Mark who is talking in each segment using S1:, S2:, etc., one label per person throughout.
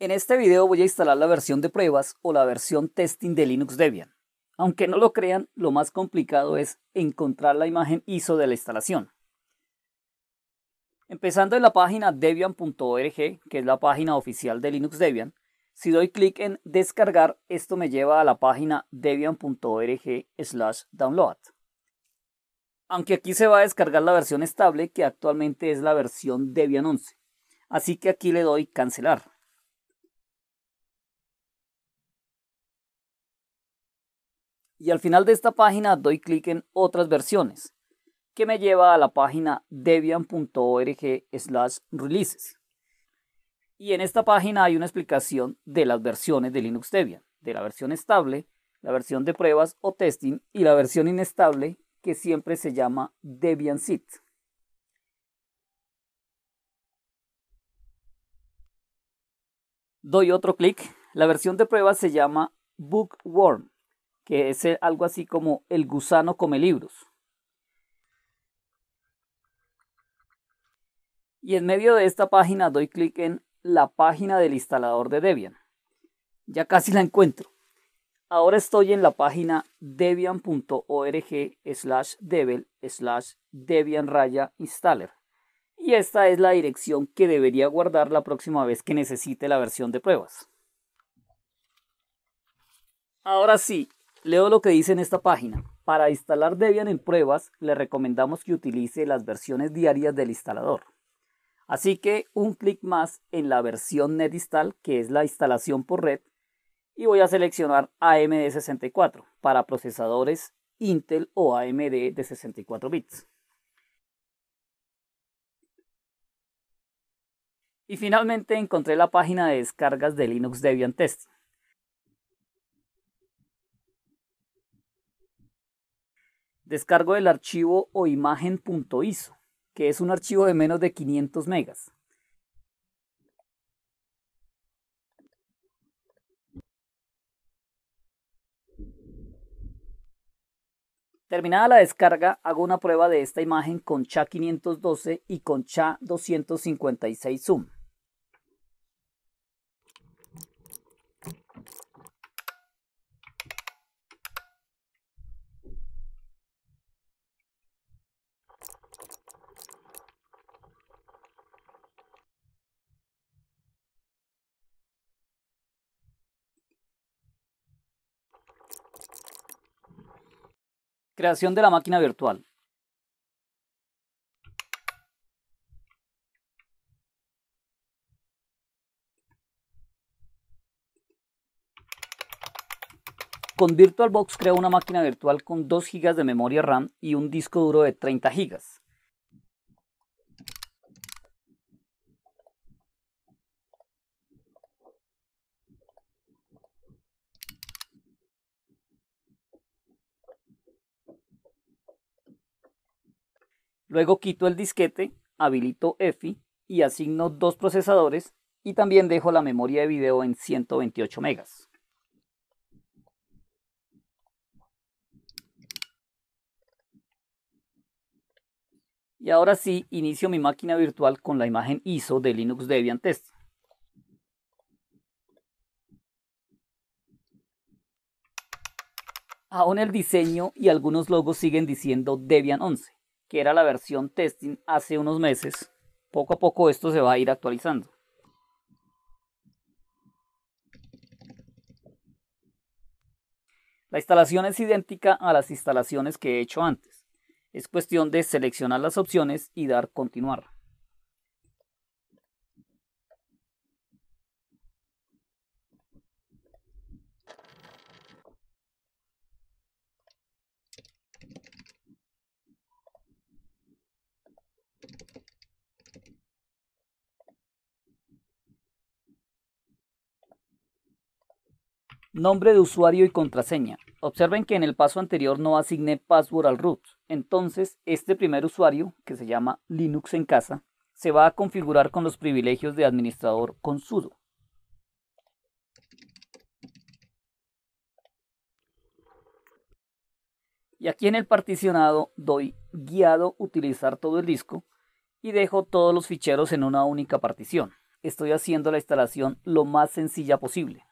S1: En este video voy a instalar la versión de pruebas o la versión testing de Linux Debian. Aunque no lo crean, lo más complicado es encontrar la imagen ISO de la instalación. Empezando en la página debian.org, que es la página oficial de Linux Debian, si doy clic en descargar, esto me lleva a la página debian.org slash download. Aunque aquí se va a descargar la versión estable, que actualmente es la versión Debian 11. Así que aquí le doy cancelar. y al final de esta página doy clic en otras versiones que me lleva a la página debian.org slash releases. Y en esta página hay una explicación de las versiones de Linux Debian, de la versión estable, la versión de pruebas o testing y la versión inestable que siempre se llama Debian Sit. Doy otro clic. La versión de pruebas se llama Bookworm que es eh, algo así como El gusano come libros. Y en medio de esta página doy clic en la página del instalador de Debian. Ya casi la encuentro. Ahora estoy en la página debian.org slash devel slash debian raya installer. Y esta es la dirección que debería guardar la próxima vez que necesite la versión de pruebas. Ahora sí, Leo lo que dice en esta página. Para instalar Debian en pruebas, le recomendamos que utilice las versiones diarias del instalador. Así que un clic más en la versión NetInstall, que es la instalación por red, y voy a seleccionar AMD64 para procesadores Intel o AMD de 64 bits. Y finalmente encontré la página de descargas de Linux Debian Test. Descargo el archivo o imagen.iso, que es un archivo de menos de 500 megas. Terminada la descarga, hago una prueba de esta imagen con CHA 512 y con CHA 256 Zoom. Creación de la máquina virtual. Con VirtualBox creo una máquina virtual con 2 GB de memoria RAM y un disco duro de 30 GB. Luego quito el disquete, habilito EFI y asigno dos procesadores y también dejo la memoria de video en 128 megas. Y ahora sí, inicio mi máquina virtual con la imagen ISO de Linux Debian Test. Aún el diseño y algunos logos siguen diciendo Debian 11 que era la versión testing hace unos meses. Poco a poco esto se va a ir actualizando. La instalación es idéntica a las instalaciones que he hecho antes. Es cuestión de seleccionar las opciones y dar continuar. Nombre de usuario y contraseña. Observen que en el paso anterior no asigné password al root. Entonces, este primer usuario, que se llama Linux en casa, se va a configurar con los privilegios de administrador con sudo. Y aquí en el particionado doy guiado utilizar todo el disco y dejo todos los ficheros en una única partición. Estoy haciendo la instalación lo más sencilla posible.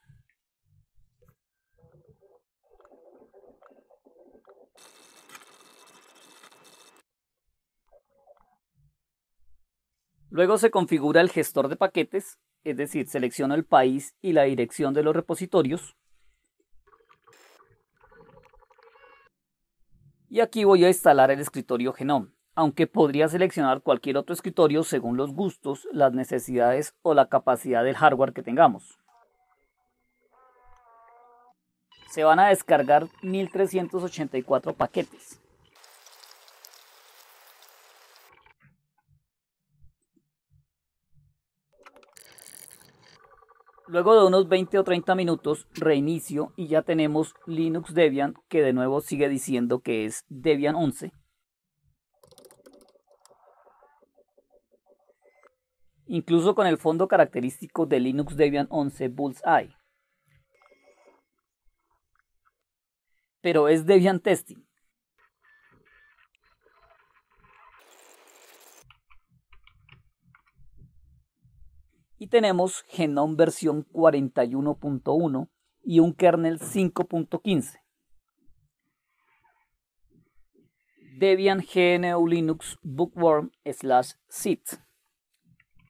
S1: Luego se configura el gestor de paquetes, es decir, selecciono el país y la dirección de los repositorios. Y aquí voy a instalar el escritorio Genome, aunque podría seleccionar cualquier otro escritorio según los gustos, las necesidades o la capacidad del hardware que tengamos. Se van a descargar 1384 paquetes. Luego de unos 20 o 30 minutos reinicio y ya tenemos Linux Debian que de nuevo sigue diciendo que es Debian 11. Incluso con el fondo característico de Linux Debian 11 Bullseye. Pero es Debian Testing. y tenemos Genome versión 41.1 y un kernel 5.15. Debian GNU Linux Bookworm slash sit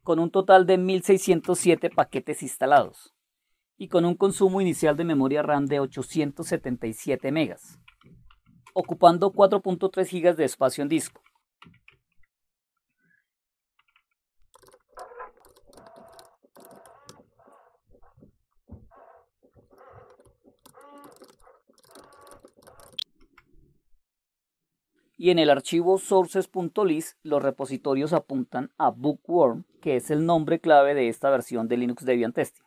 S1: con un total de 1607 paquetes instalados y con un consumo inicial de memoria RAM de 877 MB, ocupando 4.3 GB de espacio en disco. y en el archivo sources.list, los repositorios apuntan a Bookworm, que es el nombre clave de esta versión de Linux Debian Testing.